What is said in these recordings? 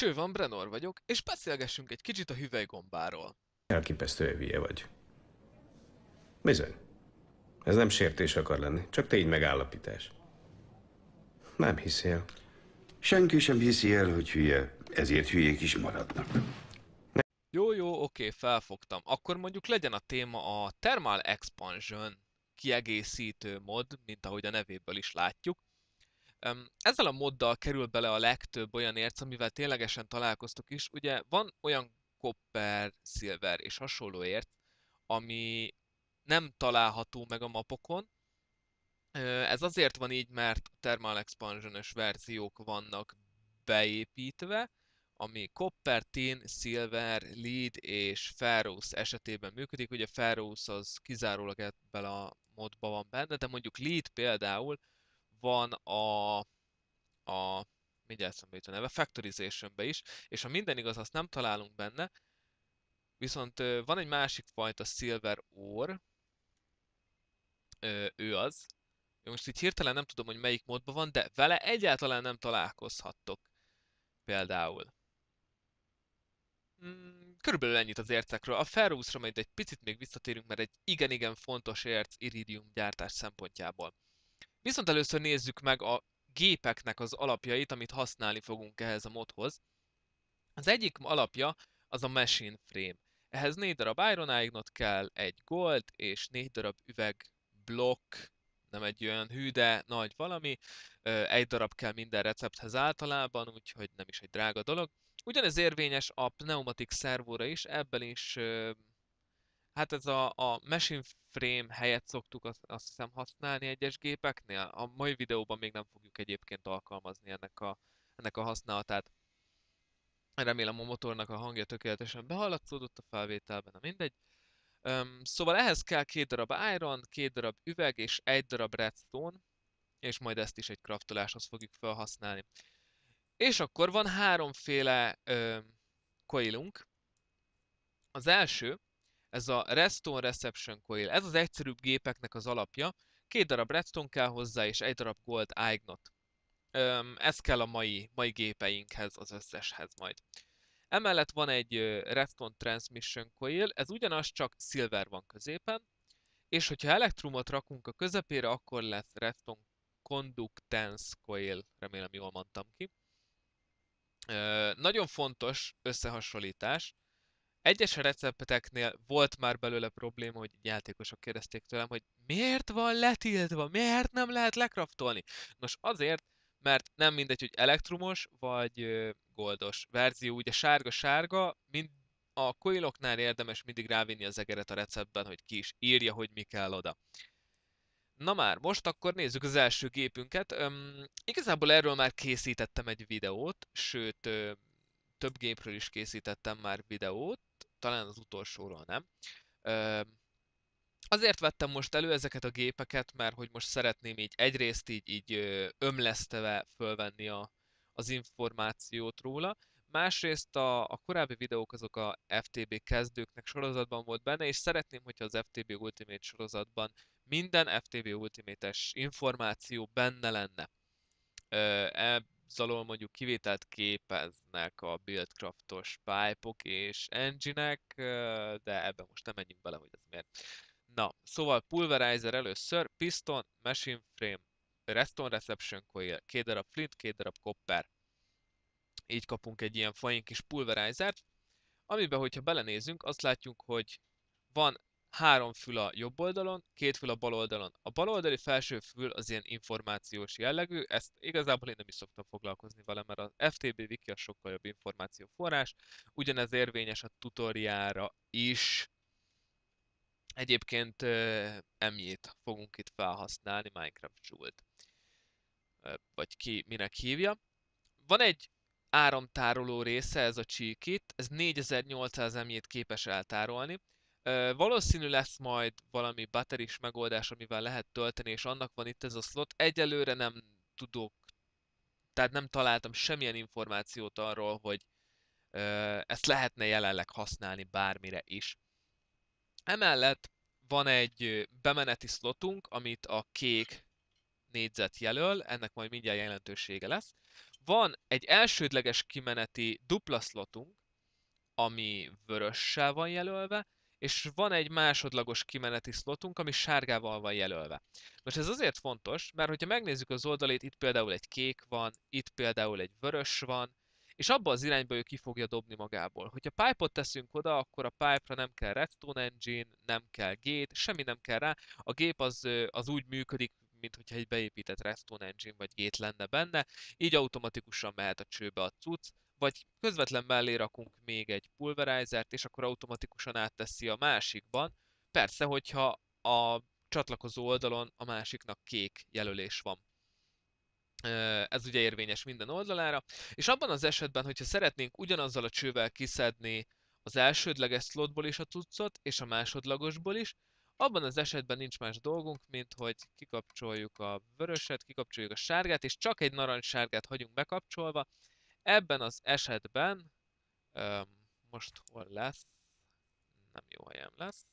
Cső van, Brenor vagyok, és beszélgessünk egy kicsit a hüvelygombáról. Elképesztő hülye vagy. Bizony. Ez nem sértés akar lenni, csak tény megállapítás. Nem hiszél. Senki sem hiszi el, hogy hülye, ezért hülyék is maradnak. Jó, jó, oké, felfogtam. Akkor mondjuk legyen a téma a Thermal Expansion kiegészítő mod, mint ahogy a nevéből is látjuk. Ezzel a moddal kerül bele a legtöbb olyan érc, amivel ténylegesen találkoztuk is. Ugye van olyan copper, silver és hasonló ért, ami nem található meg a mapokon. Ez azért van így, mert Thermal expansion verziók vannak beépítve, ami Copper, Tin, Silver, Lead és Ferrous esetében működik. Ugye Ferrous az kizárólag ebben a modban van benne, de mondjuk Lead például van a, a mindjárt szembe jut a neve, Factorization-be is, és ha minden igaz, azt nem találunk benne, viszont van egy másik fajta Silver Ore, ő az, én most itt hirtelen nem tudom, hogy melyik módban van, de vele egyáltalán nem találkozhattok például. Hmm, körülbelül ennyit az ércekről. A Ferrusra majd egy picit még visszatérünk, mert egy igen-igen fontos érc iridium gyártás szempontjából. Viszont először nézzük meg a gépeknek az alapjait, amit használni fogunk ehhez a modhoz. Az egyik alapja az a machine frame. Ehhez négy darab iron ignot kell, egy gold és négy darab üveg blokk, nem egy olyan hű, de nagy valami. Egy darab kell minden recepthez általában, úgyhogy nem is egy drága dolog. Ugyanez érvényes a pneumatik szervóra is, ebben is Hát ez a, a machine frame helyett szoktuk azt, azt hiszem használni egyes gépeknél. A mai videóban még nem fogjuk egyébként alkalmazni ennek a, ennek a használatát. Remélem a motornak a hangja tökéletesen behallatszódott a felvételben, a mindegy. Um, szóval ehhez kell két darab iron, két darab üveg és egy darab redstone, és majd ezt is egy kraftoláshoz fogjuk felhasználni. És akkor van háromféle um, coilunk. Az első, ez a Redstone Reception Coil. Ez az egyszerűbb gépeknek az alapja. Két darab redstone kell hozzá, és egy darab gold ágynot. Ez kell a mai, mai gépeinkhez, az összeshez majd. Emellett van egy Redstone Transmission Coil, ez ugyanaz, csak silver van középen, és hogyha elektrumot rakunk a közepére, akkor lesz Redstone Conductance Coil, remélem jól mondtam ki. Nagyon fontos összehasonlítás, egyes recepteknél volt már belőle probléma, hogy játékosok kérdezték tőlem, hogy miért van letiltva, miért nem lehet lekraftolni? Nos, azért, mert nem mindegy, hogy elektromos vagy goldos verzió, ugye sárga-sárga, mind a coiloknál érdemes mindig rávinni az egeret a receptben, hogy ki is írja, hogy mi kell oda. Na már, most akkor nézzük az első gépünket. Üm, igazából erről már készítettem egy videót, sőt, több gépről is készítettem már videót, talán az utolsóról nem. Azért vettem most elő ezeket a gépeket, mert hogy most szeretném így egyrészt így, így ömleszteve fölvenni a, az információt róla, másrészt a, a korábbi videók azok a FTB kezdőknek sorozatban volt benne, és szeretném, hogyha az FTB Ultimate sorozatban minden FTB Ultimate-es információ benne lenne. E, alól mondjuk kivételt képeznek a buildcraftos pipe-ok és engine de ebben most nem menjünk bele, hogy ez miért. Na, szóval pulverizer először, piston, machine frame, redstone reception coil, két darab flint, két darab copper. Így kapunk egy ilyen fajn kis pulverizert, amiben, hogyha belenézünk, azt látjuk, hogy van három fül a jobb oldalon, két fül a bal oldalon. A bal oldali felső fül az ilyen információs jellegű, ezt igazából én nem is szoktam foglalkozni vele, mert az FTB Wiki a sokkal jobb információforrás, ugyanez érvényes a tutoriára is. Egyébként emjét fogunk itt felhasználni, Minecraft jewel t vagy ki, minek hívja. Van egy áramtároló része, ez a csíkit, ez 4800 emjét képes eltárolni, Valószínű lesz majd valami bateris megoldás, amivel lehet tölteni, és annak van itt ez a slot. Egyelőre nem tudok, tehát nem találtam semmilyen információt arról, hogy ezt lehetne jelenleg használni bármire is. Emellett van egy bemeneti slotunk, amit a kék négyzet jelöl, ennek majd mindjárt jelentősége lesz. Van egy elsődleges kimeneti dupla slotunk, ami vörössel van jelölve, és van egy másodlagos kimeneti slotunk, ami sárgával van jelölve. Most ez azért fontos, mert hogyha megnézzük az oldalét, itt például egy kék van, itt például egy vörös van, és abba az irányba ő ki fogja dobni magából. Hogyha pipe-ot teszünk oda, akkor a pipe-ra nem kell redstone engine, nem kell gate, semmi nem kell rá. A gép az, az úgy működik, mint hogyha egy beépített redstone engine vagy gate lenne benne, így automatikusan mehet a csőbe a cucc, vagy közvetlen mellé rakunk még egy pulverizert, és akkor automatikusan átteszi a másikban. Persze, hogyha a csatlakozó oldalon a másiknak kék jelölés van. Ez ugye érvényes minden oldalára. És abban az esetben, hogyha szeretnénk ugyanazzal a csővel kiszedni az elsődleges slotból is a cuccot, és a másodlagosból is, abban az esetben nincs más dolgunk, mint hogy kikapcsoljuk a vöröset, kikapcsoljuk a sárgát, és csak egy narancssárgát hagyunk bekapcsolva, Ebben az esetben, most hol lesz, nem jó helyen lesz.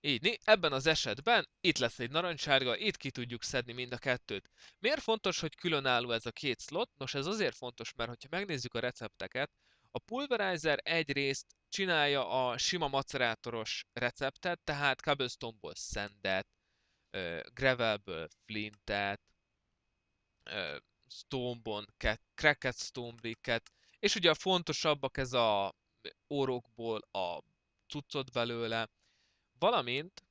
Így, ebben az esetben itt lesz egy narancsárga, itt ki tudjuk szedni mind a kettőt. Miért fontos, hogy különálló ez a két slot? Nos, ez azért fontos, mert ha megnézzük a recepteket, a Pulverizer egyrészt csinálja a sima macerátoros receptet, tehát cobblestone-ból szendet, gravelből flintet, Stonebonket, Cracket Stonebricket, és ugye a fontosabbak ez a órokból a cuccot belőle, valamint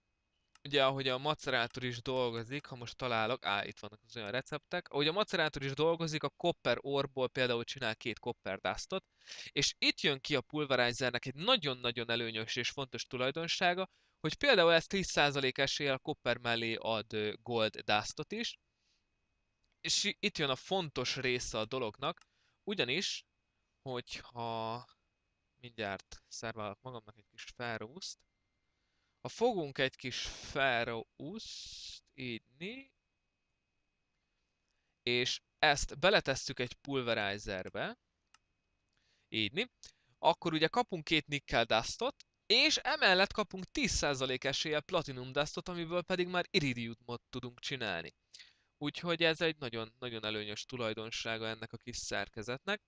ugye ahogy a macerátor is dolgozik, ha most találok, á, itt vannak az olyan receptek, ahogy a macerátor is dolgozik, a copper orból például csinál két copper dustot, és itt jön ki a pulverizernek egy nagyon-nagyon előnyös és fontos tulajdonsága, hogy például ez 10% eséllyel a copper mellé ad gold dustot is, és itt jön a fontos része a dolognak, ugyanis, hogyha mindjárt szerválok magamnak egy kis felrúszt, ha fogunk egy kis felrúszt ígyni, és ezt beletesszük egy pulverizerbe, ígyni, akkor ugye kapunk két nickel dustot, és emellett kapunk 10% eséllyel platinum dustot, amiből pedig már iridiumot tudunk csinálni. Úgyhogy ez egy nagyon-nagyon előnyös tulajdonsága ennek a kis szerkezetnek.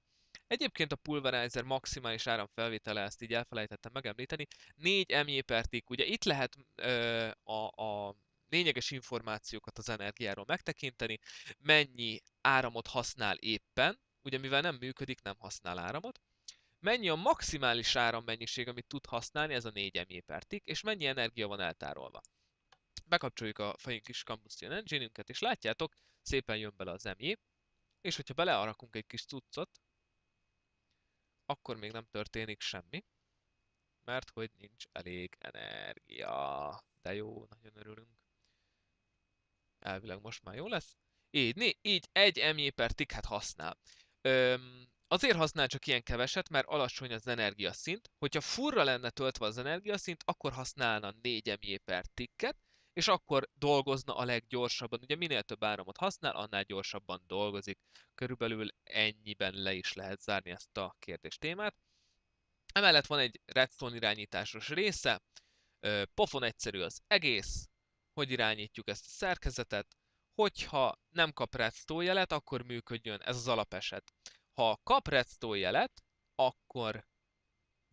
Egyébként a Pulverizer maximális áramfelvétele, ezt így elfelejtettem megemlíteni, 4 mJ per tick. Ugye itt lehet ö, a, a lényeges információkat az energiáról megtekinteni, mennyi áramot használ éppen, ugye mivel nem működik, nem használ áramot, mennyi a maximális árammennyiség, amit tud használni, ez a 4 mJ per tick, és mennyi energia van eltárolva bekapcsoljuk a fejünk kis combustion engine és látjátok, szépen jön bele az MI, és hogyha belearakunk egy kis cuccot, akkor még nem történik semmi, mert hogy nincs elég energia. De jó, nagyon örülünk. Elvileg most már jó lesz. Így, né, így egy MI per ticket használ. Öm, azért használ csak ilyen keveset, mert alacsony az energiaszint. Hogyha furra lenne töltve az energiaszint, akkor használna 4 MI per ticket, és akkor dolgozna a leggyorsabban. Ugye minél több áramot használ, annál gyorsabban dolgozik. Körülbelül ennyiben le is lehet zárni ezt a kérdés témát. Emellett van egy redstone irányításos része, pofon egyszerű az egész, hogy irányítjuk ezt a szerkezetet, hogyha nem kap redstone jelet, akkor működjön, ez az alapeset. Ha kap redstone jelet, akkor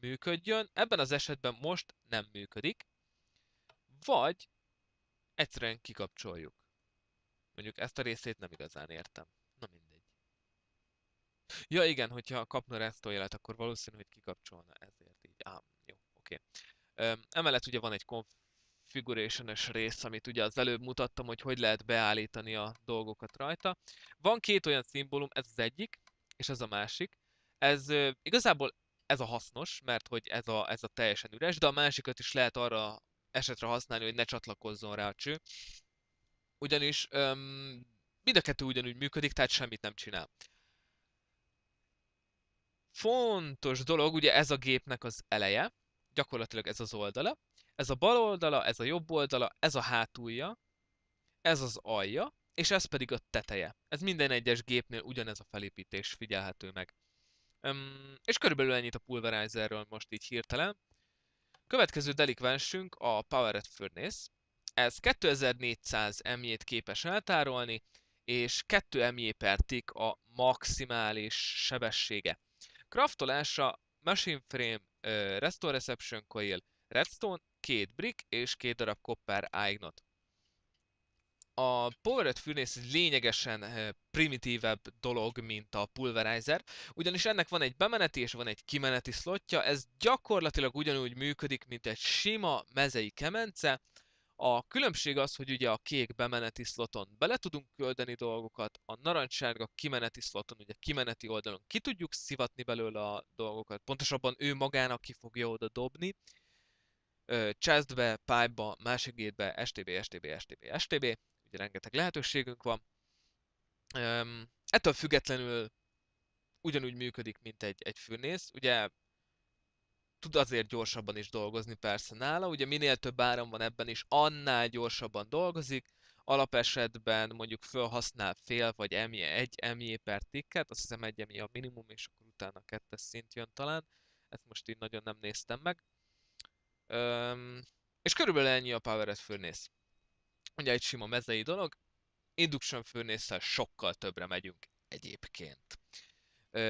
működjön, ebben az esetben most nem működik, vagy egyszerűen kikapcsoljuk. Mondjuk ezt a részét nem igazán értem. Na mindegy. Ja igen, hogyha kapna restore jelet, akkor valószínű, hogy kikapcsolna ezért így. Ám, jó, oké. Okay. emellett ugye van egy configuration rész, amit ugye az előbb mutattam, hogy hogy lehet beállítani a dolgokat rajta. Van két olyan szimbólum, ez az egyik, és ez a másik. Ez igazából ez a hasznos, mert hogy ez a, ez a teljesen üres, de a másikat is lehet arra esetre használni, hogy ne csatlakozzon rá a cső. Ugyanis öm, mind a kettő ugyanúgy működik, tehát semmit nem csinál. Fontos dolog, ugye ez a gépnek az eleje, gyakorlatilag ez az oldala, ez a bal oldala, ez a jobb oldala, ez a hátulja, ez az alja, és ez pedig a teteje. Ez minden egyes gépnél ugyanez a felépítés figyelhető meg. Öm, és körülbelül ennyit a Pulverizerről most így hirtelen. Következő delikvensünk a Powered Furnace. Ez 2400 emjét képes eltárolni, és 2 MJ per tick a maximális sebessége. Kraftolása Machine Frame, uh, Restore Reception Coil, Redstone, két brick és két darab copper ignot a Powered fűrész lényegesen eh, primitívebb dolog, mint a Pulverizer, ugyanis ennek van egy bemeneti és van egy kimeneti szlotja, ez gyakorlatilag ugyanúgy működik, mint egy sima mezei kemence, a különbség az, hogy ugye a kék bemeneti szloton bele tudunk küldeni dolgokat, a narancsárga kimeneti szloton, ugye kimeneti oldalon ki tudjuk szivatni belőle a dolgokat, pontosabban ő magának ki fogja oda dobni, chestbe, pipe-ba, másik gétbe, STB, STB, STB, STB, ugye rengeteg lehetőségünk van. Um, ettől függetlenül ugyanúgy működik, mint egy, egy fűnész. Ugye tud azért gyorsabban is dolgozni persze nála, ugye minél több áram van ebben is, annál gyorsabban dolgozik, alapesetben mondjuk felhasznál fél vagy emi egy MJ per ticket, azt hiszem egy MJ a minimum, és akkor utána kettes szint jön talán, ezt most így nagyon nem néztem meg. Üm, és körülbelül ennyi a Powered főnész mondja, egy sima mezei dolog, induction furnace sokkal többre megyünk egyébként.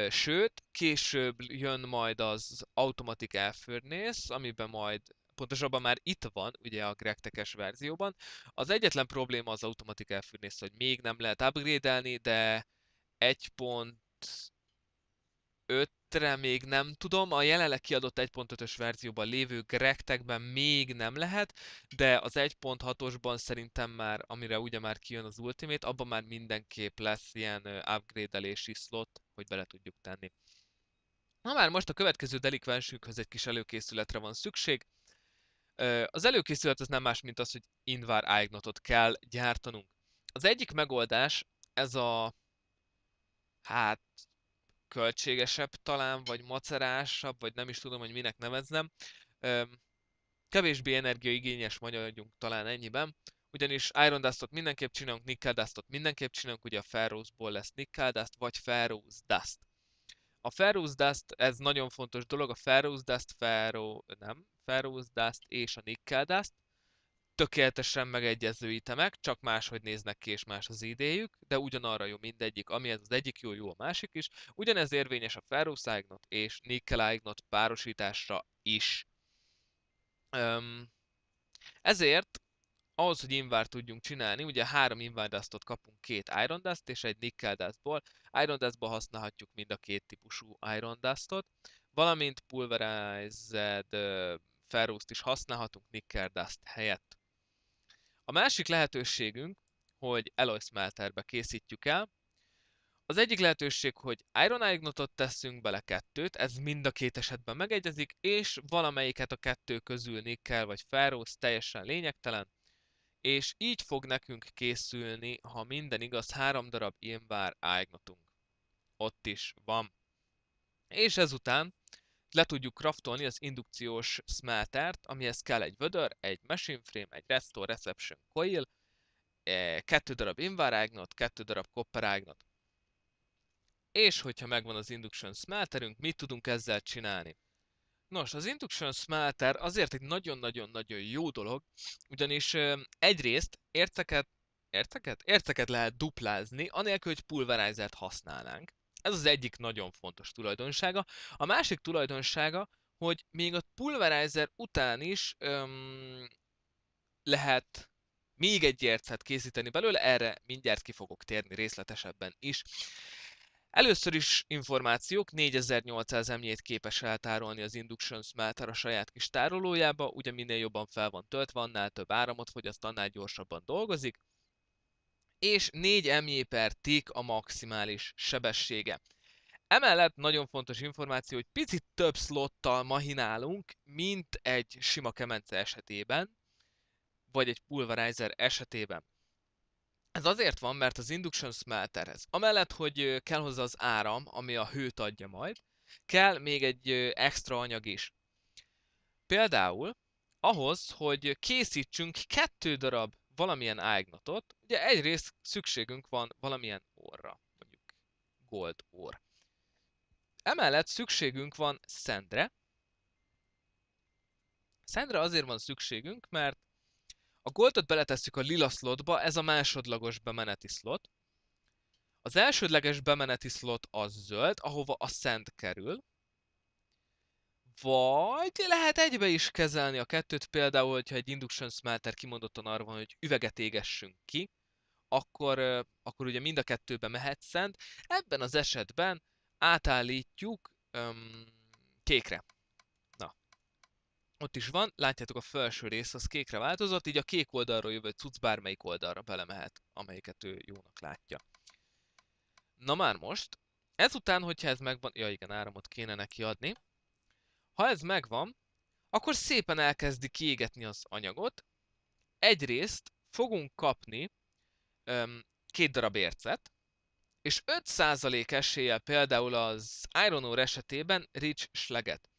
Sőt, később jön majd az automatic elfurnész, amiben majd pontosabban már itt van, ugye a gregtekes verzióban. Az egyetlen probléma az automatic elfurnész, hogy még nem lehet upgrade de pont 15 re még nem tudom, a jelenleg kiadott 1.5-ös verzióban lévő grektekben még nem lehet, de az 1.6-osban szerintem már, amire ugye már kijön az Ultimate, abban már mindenképp lesz ilyen upgrade-elési slot, hogy bele tudjuk tenni. Na már most a következő delikvensünkhöz egy kis előkészületre van szükség. Az előkészület az nem más, mint az, hogy Invar Aignotot kell gyártanunk. Az egyik megoldás, ez a... Hát, költségesebb talán, vagy macerásabb, vagy nem is tudom, hogy minek neveznem. Kevésbé energiaigényes maradjunk talán ennyiben, ugyanis Iron Dustot mindenképp csinálunk, Nickel Dustot mindenképp csinálunk, ugye a Ferrousból lesz Nickel Dust, vagy Ferrous Dust. A Ferrous Dust, ez nagyon fontos dolog, a Ferrous Dust, Ferro, nem, Ferrous Dust és a Nickel Dust, tökéletesen megegyező itemek, csak máshogy néznek ki és más az idéjük, de ugyanarra jó mindegyik, ami az egyik jó, jó a másik is. Ugyanez érvényes a Ferroszágnot és Nikkelágnot párosításra is. Öm, ezért ahhoz, hogy invár tudjunk csinálni, ugye három invardustot kapunk, két Iron Dust és egy Nickel Dustból. Iron Dustba használhatjuk mind a két típusú Iron Dustot, valamint Pulverized uh, Ferrust is használhatunk Nickel Dust helyett. A másik lehetőségünk, hogy Alloy Smelterbe készítjük el. Az egyik lehetőség, hogy Iron Ignotot teszünk bele kettőt, ez mind a két esetben megegyezik, és valamelyiket a kettő közül kell, vagy ferrous teljesen lényegtelen, és így fog nekünk készülni, ha minden igaz, három darab Invar Ignotunk. Ott is van. És ezután le tudjuk kraftolni az indukciós smeltert, amihez kell egy vödör, egy machine frame, egy restore reception coil, eh, kettő darab invarágnot, kettő darab copperágnot. És hogyha megvan az induction smelterünk, mit tudunk ezzel csinálni? Nos, az induction smelter azért egy nagyon-nagyon-nagyon jó dolog, ugyanis egyrészt érteket, érteket? Érteket lehet duplázni, anélkül, hogy pulverizert használnánk. Ez az egyik nagyon fontos tulajdonsága. A másik tulajdonsága, hogy még a Pulverizer után is öm, lehet még egy ércet készíteni belőle, erre mindjárt ki fogok térni részletesebben is. Először is információk, 4800 emjét képes eltárolni az Induction Smelter a saját kis tárolójába, ugye minél jobban fel van töltve, annál több áramot fogyaszt, annál gyorsabban dolgozik és 4 mj per tick a maximális sebessége. Emellett nagyon fontos információ, hogy picit több slottal mahinálunk, mint egy sima kemence esetében, vagy egy pulverizer esetében. Ez azért van, mert az induction smelterhez, amellett, hogy kell hozzá az áram, ami a hőt adja majd, kell még egy extra anyag is. Például ahhoz, hogy készítsünk kettő darab valamilyen ágnatot, ugye egyrészt szükségünk van valamilyen orra, mondjuk gold orr. Emellett szükségünk van szendre. Szendre azért van szükségünk, mert a goldot beletesszük a lila slotba, ez a másodlagos bemeneti slot. Az elsődleges bemeneti slot az zöld, ahova a szend kerül. Vagy lehet egybe is kezelni a kettőt, például, hogyha egy induction smelter kimondottan arra van, hogy üveget égessünk ki, akkor, akkor ugye mind a kettőbe mehet szent. Ebben az esetben átállítjuk öm, kékre. Na. Ott is van, látjátok a felső rész, az kékre változott, így a kék oldalról jövő cucc bármelyik oldalra belemehet, amelyiket ő jónak látja. Na már most, ezután, hogyha ez megvan, ja igen, áramot kéne neki adni, ha ez megvan, akkor szépen elkezdi kiégetni az anyagot. Egyrészt fogunk kapni öm, két darab ércet, és 5% eséllyel például az Iron Ore esetében Rich Sleget.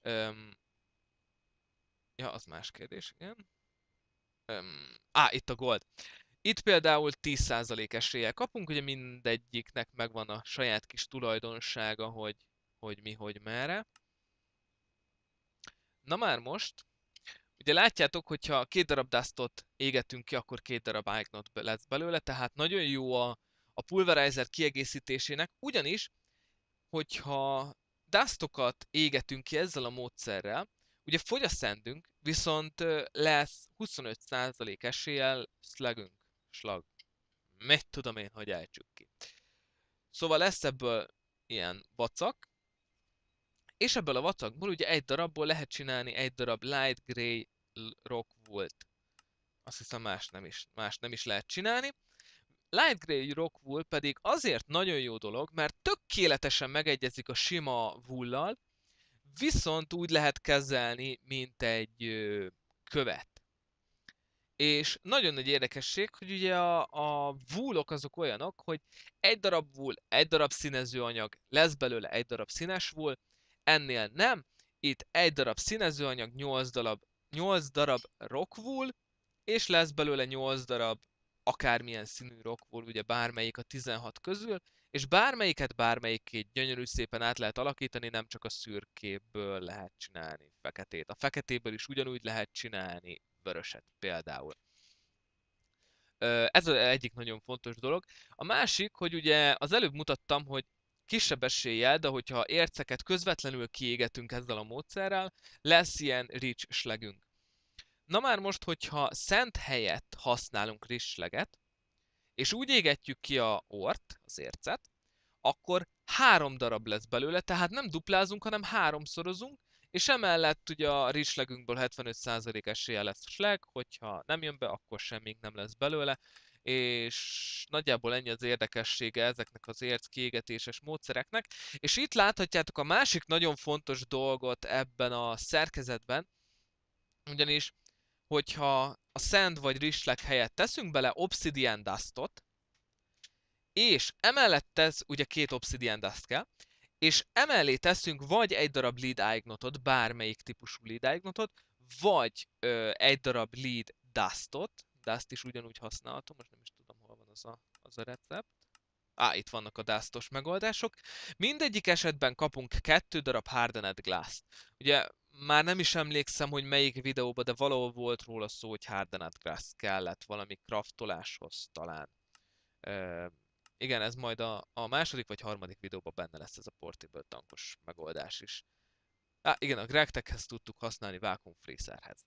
Öm, ja, az más kérdés, igen. Öm, á, itt a gold. Itt például 10% eséllyel kapunk, ugye mindegyiknek megvan a saját kis tulajdonsága, hogy, hogy mi, hogy merre. Na már most, ugye látjátok, hogyha két darab dustot égetünk ki, akkor két darab ignot lesz belőle, tehát nagyon jó a, a pulverizer kiegészítésének, ugyanis, hogyha dustokat égetünk ki ezzel a módszerrel, ugye fogy a szendünk, viszont lesz 25% eséllyel slagünk, slag. Mit tudom én, hogy ejtsük ki. Szóval lesz ebből ilyen vacak, és ebből a vacakból ugye egy darabból lehet csinálni egy darab light grey rock volt. Azt hiszem más nem is, más nem is lehet csinálni. Light Grey Rock Wool pedig azért nagyon jó dolog, mert tökéletesen megegyezik a sima wool viszont úgy lehet kezelni, mint egy követ. És nagyon nagy érdekesség, hogy ugye a, a vúlok azok olyanok, hogy egy darab vúl, egy darab színező anyag, lesz belőle egy darab színes vúl, ennél nem. Itt egy darab színezőanyag, 8 darab, 8 darab rockwool, és lesz belőle 8 darab akármilyen színű rockwool, ugye bármelyik a 16 közül, és bármelyiket bármelyikét gyönyörű szépen át lehet alakítani, nem csak a szürkéből lehet csinálni feketét. A feketéből is ugyanúgy lehet csinálni vöröset például. Ez az egyik nagyon fontos dolog. A másik, hogy ugye az előbb mutattam, hogy kisebb eséllyel, de hogyha érceket közvetlenül kiégetünk ezzel a módszerrel, lesz ilyen rich slegünk. Na már most, hogyha szent helyett használunk rich sleget, és úgy égetjük ki a ort, az ércet, akkor három darab lesz belőle, tehát nem duplázunk, hanem háromszorozunk, és emellett ugye a rislegünkből 75% esélye lesz sleg, hogyha nem jön be, akkor semmink nem lesz belőle, és nagyjából ennyi az érdekessége ezeknek az érc kiégetéses módszereknek. És itt láthatjátok a másik nagyon fontos dolgot ebben a szerkezetben, ugyanis, hogyha a szent vagy rizsleg helyett teszünk bele obsidian dustot, és emellett tesz, ugye két obsidian dust kell, és emellé teszünk vagy egy darab lead ignotot, bármelyik típusú lead ignotot, vagy ö, egy darab lead dustot, Dust is ugyanúgy használhatom, most nem is tudom, hol van az a, az a recept. Á, itt vannak a dust megoldások. Mindegyik esetben kapunk kettő darab hardened glass-t. Ugye már nem is emlékszem, hogy melyik videóban, de valahol volt róla szó, hogy hardened glass kellett valami kraftoláshoz talán. E, igen, ez majd a, a második vagy harmadik videóban benne lesz ez a portable tankos megoldás is. Á, igen, a gregtekhez tudtuk használni vákumfrészerhez.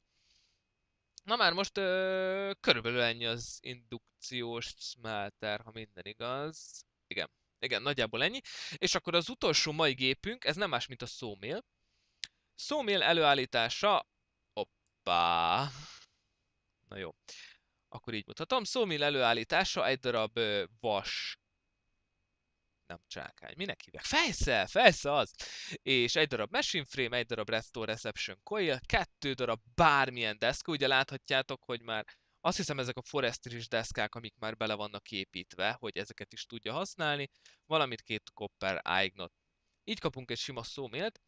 Na már most ö, körülbelül ennyi az indukciós smelter, ha minden igaz. Igen, igen, nagyjából ennyi. És akkor az utolsó mai gépünk, ez nem más, mint a szómél. Szómél előállítása... Hoppá! Na jó. Akkor így mutatom. Szómél előállítása egy darab vas nem csákány. Minek hívják? Fejsze, fejsze az! És egy darab Machine Frame, egy darab Restore Reception Coil, kettő darab bármilyen deszka, ugye láthatjátok, hogy már azt hiszem ezek a forestris deszkák, amik már bele vannak építve, hogy ezeket is tudja használni, valamint két copper ignot. Így kapunk egy sima szómélt,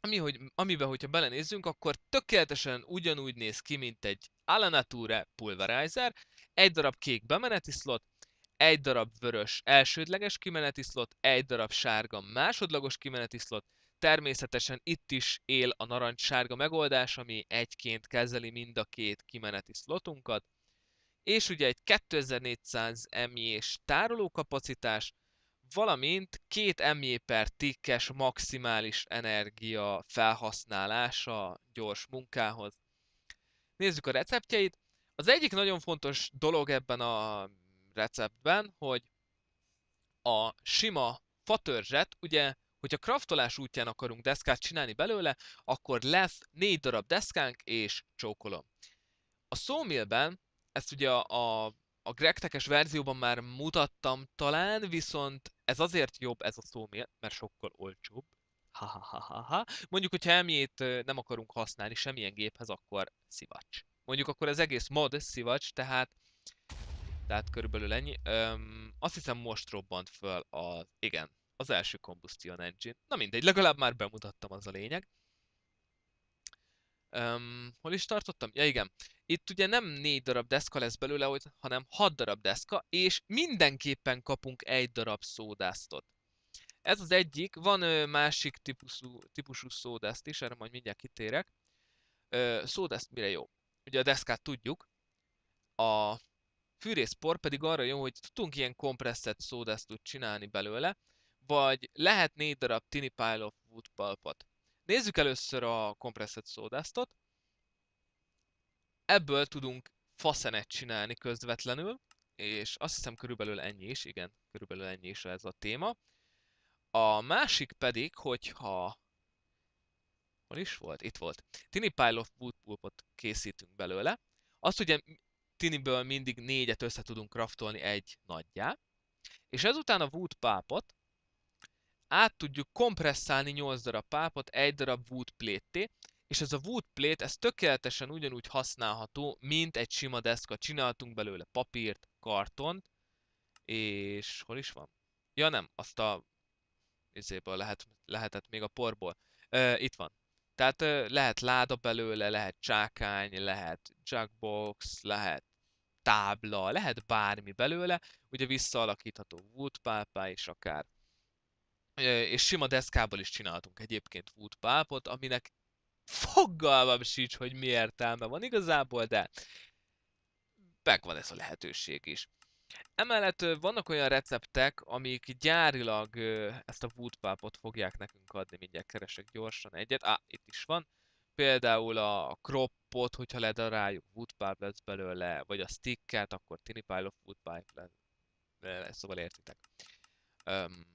ami, hogy, amiben, hogyha belenézzünk, akkor tökéletesen ugyanúgy néz ki, mint egy Alanature Pulverizer, egy darab kék bemeneti slot, egy darab vörös elsődleges kimeneti slot, egy darab sárga másodlagos kimeneti slot, természetesen itt is él a narancssárga megoldás, ami egyként kezeli mind a két kimeneti slotunkat, és ugye egy 2400 MJ-s tárolókapacitás, valamint 2 MJ per tikkes maximális energia felhasználása gyors munkához. Nézzük a receptjeit. Az egyik nagyon fontos dolog ebben a receptben, hogy a sima fatörzset, ugye, hogyha kraftolás útján akarunk deszkát csinálni belőle, akkor lesz négy darab deszkánk és csókolom. A szómilben, ezt ugye a, a a Gregtekes verzióban már mutattam talán, viszont ez azért jobb ez a szómil, mert sokkal olcsóbb. Ha, ha, ha, ha, ha. Mondjuk, hogyha emjét nem akarunk használni semmilyen géphez, akkor szivacs. Mondjuk akkor az egész mod szivacs, tehát tehát körülbelül ennyi. Öm, azt hiszem most robbant föl a, igen, az első combustion engine. Na mindegy, legalább már bemutattam az a lényeg. Öm, hol is tartottam? Ja igen, itt ugye nem négy darab deszka lesz belőle, hanem hat darab deszka, és mindenképpen kapunk egy darab szódásztot. Ez az egyik, van ö, másik típusú, típusú szódászt is, erre majd mindjárt kitérek. Szódászt mire jó? Ugye a deszkát tudjuk, a fűrészpor pedig arra jó, hogy tudunk ilyen kompresszett tud csinálni belőle, vagy lehet négy darab tini pile of wood pulpot. Nézzük először a kompresszett szódasztot. Ebből tudunk faszenet csinálni közvetlenül, és azt hiszem körülbelül ennyi is, igen, körülbelül ennyi is ez a téma. A másik pedig, hogyha... Hol is volt? Itt volt. Tini Pile of Wood Pulpot készítünk belőle. Azt ugye tiniből mindig négyet össze tudunk kraftolni egy nagyjá, és ezután a Wood pápot át tudjuk kompresszálni 8 darab pápot egy darab Wood plétté, és ez a Wood plate, ez tökéletesen ugyanúgy használható, mint egy sima deszka. Csináltunk belőle papírt, kartont, és hol is van? Ja nem, azt a izéből lehet, lehetett még a porból. Uh, itt van. Tehát lehet láda belőle, lehet csákány, lehet jackbox, lehet tábla, lehet bármi belőle, ugye visszaalakítható woodpulp és akár. És sima deszkából is csináltunk egyébként woodpálpot, aminek foggalmam sincs, hogy mi értelme van igazából, de megvan ez a lehetőség is. Emellett vannak olyan receptek, amik gyárilag ezt a woodpulpot fogják nekünk adni, mindjárt keresek gyorsan egyet. Á, ah, itt is van. Például a kroppot, hogyha ledaráljuk, woodpulp lesz belőle, vagy a sticket, akkor tiny pile of woodpulp lesz. Szóval értitek. Um,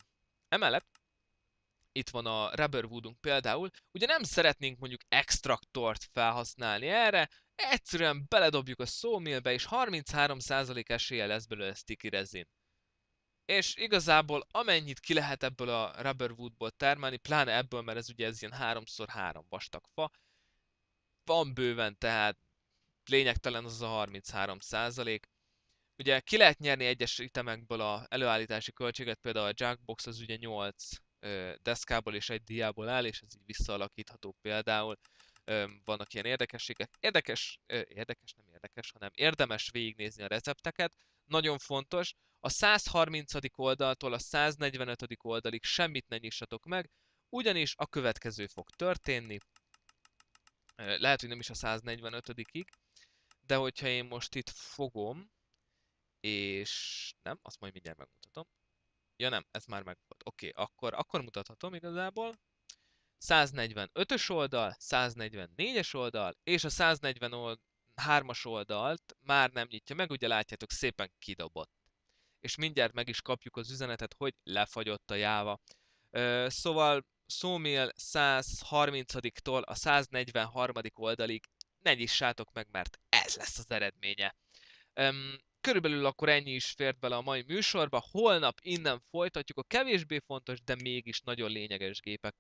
emellett itt van a Rubberwoodunk például, ugye nem szeretnénk mondjuk extraktort felhasználni erre, egyszerűen beledobjuk a szómilbe, és 33% esélye lesz belőle sticky resin. És igazából amennyit ki lehet ebből a Rubberwoodból termelni, pláne ebből, mert ez ugye ez ilyen 3x3 vastag fa, van bőven, tehát lényegtelen az a 33 százalék. Ugye ki lehet nyerni egyes itemekből a előállítási költséget, például a Jackbox az ugye 8 deszkából és egy diából áll, és ez így visszaalakítható például. Vannak ilyen érdekességek. Érdekes, érdekes, nem érdekes, hanem érdemes végignézni a recepteket. Nagyon fontos, a 130. oldaltól a 145. oldalig semmit ne nyissatok meg, ugyanis a következő fog történni. Lehet, hogy nem is a 145-ig, de hogyha én most itt fogom, és nem, azt majd mindjárt megmutatom. Ja nem, ez már meg volt. Oké, okay, akkor, akkor mutathatom igazából. 145-ös oldal, 144-es oldal, és a 143-as oldalt már nem nyitja meg, ugye látjátok, szépen kidobott. És mindjárt meg is kapjuk az üzenetet, hogy lefagyott a jáva. Ö, szóval Szómél 130-tól a 143. oldalig ne nyissátok meg, mert ez lesz az eredménye. Öm, körülbelül akkor ennyi is fért bele a mai műsorba. Holnap innen folytatjuk a kevésbé fontos, de mégis nagyon lényeges gépek